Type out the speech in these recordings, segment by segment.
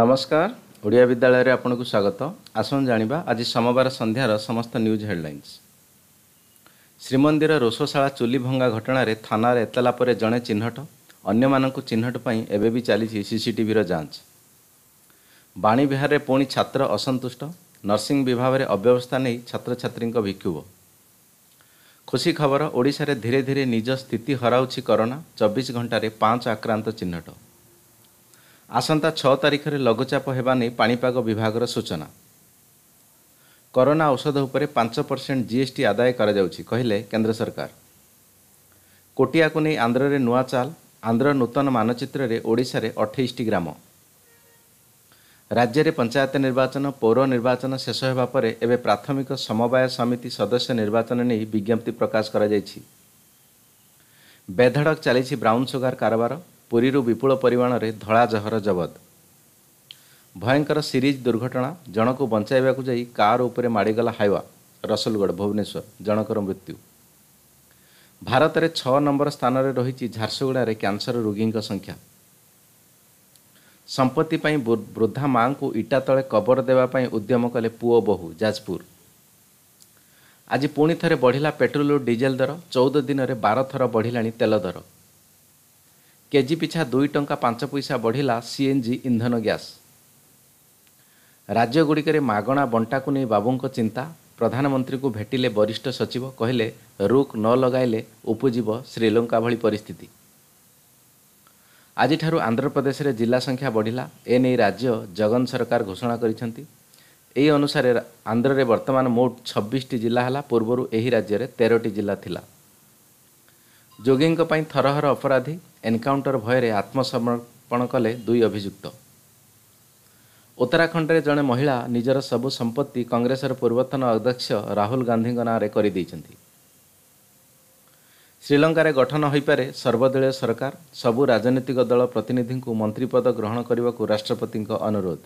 ନମସ୍କାର ଓଡ଼ିଆ ବିଦ୍ୟାଳୟରେ ଆପଣଙ୍କୁ ସ୍ୱାଗତ ଆସନ୍ତୁ ଜାଣିବା ଆଜି ସୋମବାର ସନ୍ଧ୍ୟାର ସମସ୍ତ ନ୍ୟୁଜ୍ ହେଡ଼ଲାଇନ୍ସ ଶ୍ରୀମନ୍ଦିର ରୋଷଶାଳା ଚୁଲି ଭଙ୍ଗା ଘଟଣାରେ ଥାନାରେ ଏତଲା ପରେ ଜଣେ ଚିହ୍ନଟ ଅନ୍ୟମାନଙ୍କୁ ଚିହ୍ନଟ ପାଇଁ ଏବେ ବି ଚାଲିଛି ସିସିଟିଭିର ଯାଞ୍ଚ ବାଣୀବିହାରରେ ପୁଣି ଛାତ୍ର ଅସନ୍ତୁଷ୍ଟ ନର୍ସିଂ ବିଭାଗରେ ଅବ୍ୟବସ୍ଥା ନେଇ ଛାତ୍ରଛାତ୍ରୀଙ୍କ ବିକ୍ଷୋଭ ଖୁସି ଖବର ଓଡ଼ିଶାରେ ଧୀରେ ଧୀରେ ନିଜ ସ୍ଥିତି ହରାଉଛି କରୋନା ଚବିଶ ଘଣ୍ଟାରେ ପାଞ୍ଚ ଆକ୍ରାନ୍ତ ଚିହ୍ନଟ ଆସନ୍ତା ଛଅ ତାରିଖରେ ଲଘୁଚାପ ହେବା ନେଇ ପାଣିପାଗ ବିଭାଗର ସୂଚନା କରୋନା ଔଷଧ ଉପରେ ପାଞ୍ଚ ପରସେଣ୍ଟ ଜିଏସ୍ଟି ଆଦାୟ କରାଯାଉଛି କହିଲେ କେନ୍ଦ୍ର ସରକାର କୋଟିଆକୁ ନେଇ ଆନ୍ଧ୍ରରେ ନୂଆ ଚାଲ ଆନ୍ଧ୍ର ନୂତନ ମାନଚିତ୍ରରେ ଓଡ଼ିଶାରେ ଅଠେଇଶଟି ଗ୍ରାମ ରାଜ୍ୟରେ ପଞ୍ଚାୟତ ନିର୍ବାଚନ ପୌର ନିର୍ବାଚନ ଶେଷ ହେବା ପରେ ଏବେ ପ୍ରାଥମିକ ସମବାୟ ସମିତି ସଦସ୍ୟ ନିର୍ବାଚନ ନେଇ ବିଜ୍ଞପ୍ତି ପ୍ରକାଶ କରାଯାଇଛି ବେଧଡ଼କ ଚାଲିଛି ବ୍ରାଉନ୍ ସୁଗାର କାରବାର ପୁରୀରୁ ବିପୁଳ ପରିମାଣରେ ଧଳା ଜହର ଜବତ ଭୟଙ୍କର ସିରିଜ୍ ଦୁର୍ଘଟଣା ଜଣକୁ ବଞ୍ଚାଇବାକୁ ଯାଇ କାର୍ ଉପରେ ମାଡ଼ିଗଲା ହାଇୱା ରସୁଲଗଡ଼ ଭୁବନେଶ୍ୱର ଜଣଙ୍କର ମୃତ୍ୟୁ ଭାରତରେ ଛଅ ନମ୍ବର ସ୍ଥାନରେ ରହିଛି ଝାରସୁଗୁଡ଼ାରେ କ୍ୟାନ୍ସର ରୋଗୀଙ୍କ ସଂଖ୍ୟା ସମ୍ପତ୍ତି ପାଇଁ ବୃଦ୍ଧା ମା'ଙ୍କୁ ଇଟା ତଳେ କବର ଦେବା ପାଇଁ ଉଦ୍ୟମ କଲେ ପୁଅ ବୋହୂ ଯାଜପୁର ଆଜି ପୁଣି ଥରେ ବଢ଼ିଲା ପେଟ୍ରୋଲ ଓ ଡିଜେଲ ଦର ଚଉଦ ଦିନରେ ବାର ଥର ବଢ଼ିଲାଣି ତେଲ ଦର କେଜି ପିଛା ଦୁଇ ଟଙ୍କା ପାଞ୍ଚ ପଇସା ବଢ଼ିଲା ସିଏନ୍ଜି ଇନ୍ଧନ ଗ୍ୟାସ୍ ରାଜ୍ୟଗୁଡ଼ିକରେ ମାଗଣା ବଣ୍ଟାକୁ ନେଇ ବାବୁଙ୍କ ଚିନ୍ତା ପ୍ରଧାନମନ୍ତ୍ରୀଙ୍କୁ ଭେଟିଲେ ବରିଷ୍ଠ ସଚିବ କହିଲେ ରୁକ୍ ନ ଲଗାଇଲେ ଉପୁଜିବ ଶ୍ରୀଲଙ୍କା ଭଳି ପରିସ୍ଥିତି ଆଜିଠାରୁ ଆନ୍ଧ୍ରପ୍ରଦେଶରେ ଜିଲ୍ଲା ସଂଖ୍ୟା ବଢ଼ିଲା ଏ ନେଇ ରାଜ୍ୟ ଜଗନ ସରକାର ଘୋଷଣା କରିଛନ୍ତି ଏହି ଅନୁସାରେ ଆନ୍ଧ୍ରରେ ବର୍ତ୍ତମାନ ମୋଟ ଛବିଶଟି ଜିଲ୍ଲା ହେଲା ପୂର୍ବରୁ ଏହି ରାଜ୍ୟରେ ତେରଟି ଜିଲ୍ଲା ଥିଲା ଯୋଗୀଙ୍କ ପାଇଁ ଥରହର ଅପରାଧୀ ଏନକାଉଣ୍ଟର ଭୟରେ ଆତ୍ମସମର୍ପଣ କଲେ ଦୁଇ ଅଭିଯୁକ୍ତ ଉତ୍ତରାଖଣ୍ଡରେ ଜଣେ ମହିଳା ନିଜର ସବୁ ସମ୍ପତ୍ତି କଂଗ୍ରେସର ପୂର୍ବତନ ଅଧ୍ୟକ୍ଷ ରାହୁଲ ଗାନ୍ଧୀଙ୍କ ନାଁରେ କରିଦେଇଛନ୍ତି ଶ୍ରୀଲଙ୍କାରେ ଗଠନ ହୋଇପାରେ ସର୍ବଦଳୀୟ ସରକାର ସବୁ ରାଜନୈତିକ ଦଳ ପ୍ରତିନିଧିଙ୍କୁ ମନ୍ତ୍ରୀ ପଦ ଗ୍ରହଣ କରିବାକୁ ରାଷ୍ଟ୍ରପତିଙ୍କ ଅନୁରୋଧ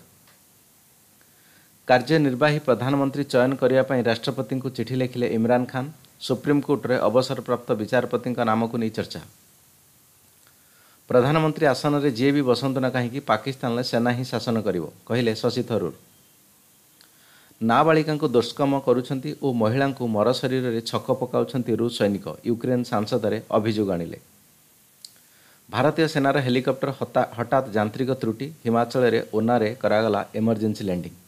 କାର୍ଯ୍ୟନିର୍ବାହୀ ପ୍ରଧାନମନ୍ତ୍ରୀ ଚୟନ କରିବା ପାଇଁ ରାଷ୍ଟ୍ରପତିଙ୍କୁ ଚିଠି ଲେଖିଲେ ଇମ୍ରାନ୍ ଖାନ୍ ସୁପ୍ରିମକୋର୍ଟରେ ଅବସରପ୍ରାପ୍ତ ବିଚାରପତିଙ୍କ ନାମକୁ ନେଇ ଚର୍ଚ୍ଚା ପ୍ରଧାନମନ୍ତ୍ରୀ ଆସନରେ ଯିଏ ବି ବସନ୍ତୁ ନା କାହିଁକି ପାକିସ୍ତାନରେ ସେନା ହିଁ ଶାସନ କରିବ କହିଲେ ଶଶି ଥରୁର୍ ନାବାଳିକାଙ୍କୁ ଦୁଷ୍କର୍ମ କରୁଛନ୍ତି ଓ ମହିଳାଙ୍କୁ ମର ଶରୀରରେ ଛକ ପକାଉଛନ୍ତି ରୁଷ ସୈନିକ ୟୁକ୍ରେନ୍ ସାଂସଦରେ ଅଭିଯୋଗ ଆଣିଲେ ଭାରତୀୟ ସେନାର ହେଲିକପ୍ଟର ହଠାତ୍ ଯାନ୍ତ୍ରିକ ତ୍ରୁଟି ହିମାଚଳରେ ଓନାରେ କରାଗଲା ଏମର୍ଜେନ୍ସି ଲ୍ୟାଣ୍ଡିଂ